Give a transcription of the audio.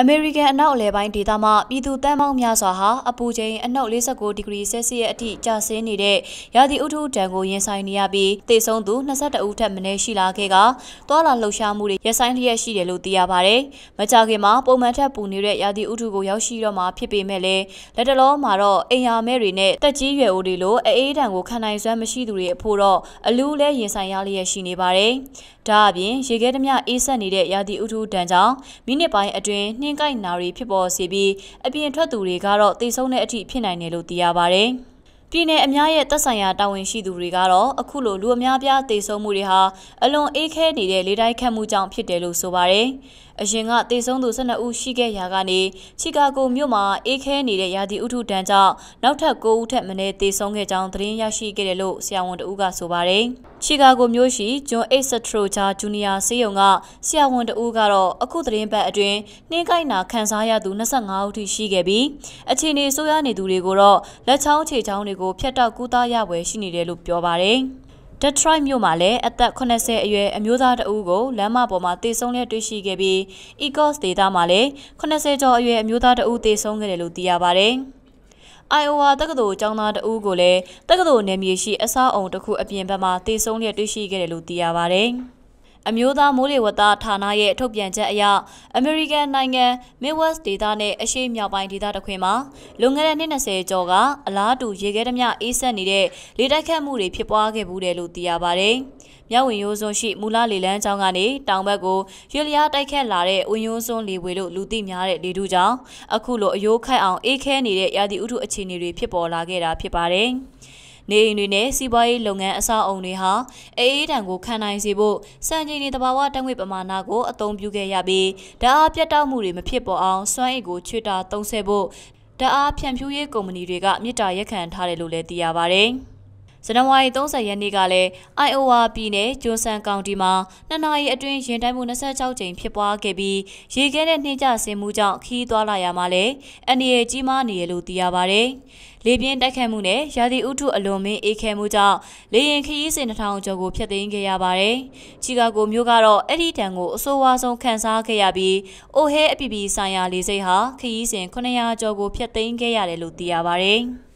အမေရိကန်အနောက်အလယ်ပိုင်းဒေသမှာပြည်သူတန်းပေါင်းများစွာဟာအပူချိန်အနှုတ်49ဒီဂရီဆဲလ်စီယပ်အထိကျဆင်းနေတဲ့ရာသီဥတုဒဏ်ကိုရင်ဆိုင်နေရပြီးသေဆုံးသူ22ဦးထက်မနည်းရှိလာခဲ့ကသွာလာလှုပ်ရှားမှုတွေရဆိုင်လျက်ရှိတယ်လို့သိရပါတယ်။မကြာခင်မှာပုံမှန်ထက်ပူနေတဲ့ရာသီဥတုကိုရောက်ရှိတော့မှာဖြစ်ပေမဲ့လည်းလက်တလုံးမှာတော့အိမ်ယာမဲတွေနဲ့တက်ကြီးရွယ်အိုတွေလိုအေးအေးဒဏ်ကိုခံနိုင်စွမ်းမရှိသူတွေအဖို့တော့အလူးလဲရင်ဆိုင်ရလျက်ရှိနေပါတယ်။ဒါအပြင်ရေခဲသမျှအေးဆက်နေတဲ့ရာသီဥတုဒဏ်ကြောင့်မိနစ်ပိုင်းအတွင်းနှင်းကိုက်နာတွေဖြစ်ပေါ်စေပြီးအပြင်ထွက်သူတွေကတော့တိတ်ဆုံးတဲ့အထိဖြစ်နိုင်တယ်လို့သိရပါဗျ။ပြည်내အများရဲ့သက်ဆိုင်ရာတာဝန်ရှိသူတွေကတော့အခုလိုလူအများပြားတေဆုံးမှုတွေဟာအလွန်အေးခဲနေတဲ့လေတိုင်းခတ်မှုကြောင့်ဖြစ်တယ်လို့ဆိုပါရယ်။အရင်ကတေဆုံးသူ12ဦးရှိခဲ့ရာကနေချီကာဂိုမြို့မှာအေးခဲနေတဲ့ရာသီဥတုဒဏ်ကြောင့်နောက်ထပ်9ဦးထပ်မံတေဆုံးခဲ့ကြောင်းသတင်းရရှိခဲ့တယ်လို့ဆရာဝန်တဦးကဆိုပါရယ်။ချီကာဂိုမြို့ရှိဂျွန်အိတ်စထရိုဂျာဂျူနီယာဆေးရုံကဆရာဝန်တဦးကတော့အခုသတင်းပတ်အတွင်းနှင်းကိုက်နာခံစားရသူ25ဦးထိရှိခဲ့ပြီးအခြေအနေဆိုးရွားနေသူတွေကိုတော့လက်ချောင်းခြေချောင်းတွေကိုဖျက်တောက်ကူးသားရပွဲရှိနေတယ်လို့ပြောပါတယ်။ဒက်ထရိုက်မြို့မှာလည်းအသက်80အရွယ်အမျိုးသားတဦးကိုလမ်းမပေါ်မှာတေဆုံးလျက်တွေ့ရှိခဲ့ပြီး Ecos ဒေသမှာလည်း80ကျော်အရွယ်အမျိုးသားတဦးတေဆုံးခဲ့တယ်လို့သိရပါဗျ။ Iowa တက္ကသိုလ်ကျောင်းသားတဦးကိုလည်းတက္ကသိုလ်နယ်မြေရှိအဆောက်အုံတစ်ခုအပြင်ဘက်မှာတေဆုံးလျက်တွေ့ရှိခဲ့တယ်လို့သိရပါဗျ။အမျိုးသားမိုးလေဝသဌာနရဲ့ထုတ်ပြန်ချက်အရအမေရိကန်နိုင်ငံ Midwest ဒေသနဲ့အရှေ့မြောက်ပိုင်းဒေသတစ်ခွင်မှာလွန်ခဲ့တဲ့နှစ်20ကျော်ကအလားတူရေခဲသမျှအေးဆက်နေတဲ့လေတိုက်ခတ်မှုတွေဖြစ်ပွားခဲ့ဘူးတယ်လို့သိရပါဗျ။မြဝင်ရိုးစွန်းရှိမူလလေလန်းကျောင်းကနေတောင်ဘက်ကိုရွေလျားတိုက်ခတ်လာတဲ့ဝင်ရိုးစွန်းလေဝေလို့လူသိများတဲ့လေထုကြောင့်အခုလိုအယိုးခတ်အောင်အေးခဲနေတဲ့ရာသီဥတုအခြေအနေတွေဖြစ်ပေါ်လာခဲ့တာဖြစ်ပါတယ်။နေအိမ်တွေနဲ့စီးပွားရေးလုပ်ငန်းအဆောက်အုံတွေဟာအေးအေးတံကိုခံနိုင်စေဖို့စံချိန်တွေတဘာဝတက်ငွေပမာဏကိုအသုံးပြုခဲ့ရပြီးဓာတ်အားပြတ်တောက်မှုတွေမဖြစ်ပေါ်အောင်စွမ်းအင်ကိုချွေတာသုံးဆဖို့ဓာတ်အားဖြန့်ဖြူးရေးကုမ္ပဏီတွေကမြစ်တာရက်ခံထားတယ်လို့လည်းသိရပါဗျ။ဇန်နဝါရီ30ရက်နေ့ကလည်း Iowa ပြည်နယ်ဂျွန်ဆန်ကောင်တီမှာနှစ်နာရီအတွင်းရင်တိုက်မှု26ကြိမ်ဖြစ်ပွားခဲ့ပြီးရေခဲတဲ့နှိမ့်ကျဆင်းမှုကြောင့်ခီးသွားလာရမှာလည်းအန္တရာယ်ကြီးမားနေရလို့သိရပါဗျ။လေပြင်းတိုက်ခတ်မှုနဲ့ရာသီဥတုအလွန်မင်းအေးခဲမှုကြောင့်လေရင်ခရီးစဉ်2000ကျော်ကိုဖျက်သိမ်းခဲ့ရပါတယ်။ချီကာဂိုမြို့ကတော့အဲ့ဒီတံကိုအဆိုးဝါးဆုံးခံစားခဲ့ရပြီးအိုဟဲအပီပီဆိုင်ရာလေဆိပ်ဟာခရီးစဉ်900ကျော်ကိုဖျက်သိမ်းခဲ့ရတယ်လို့သိရပါတယ်။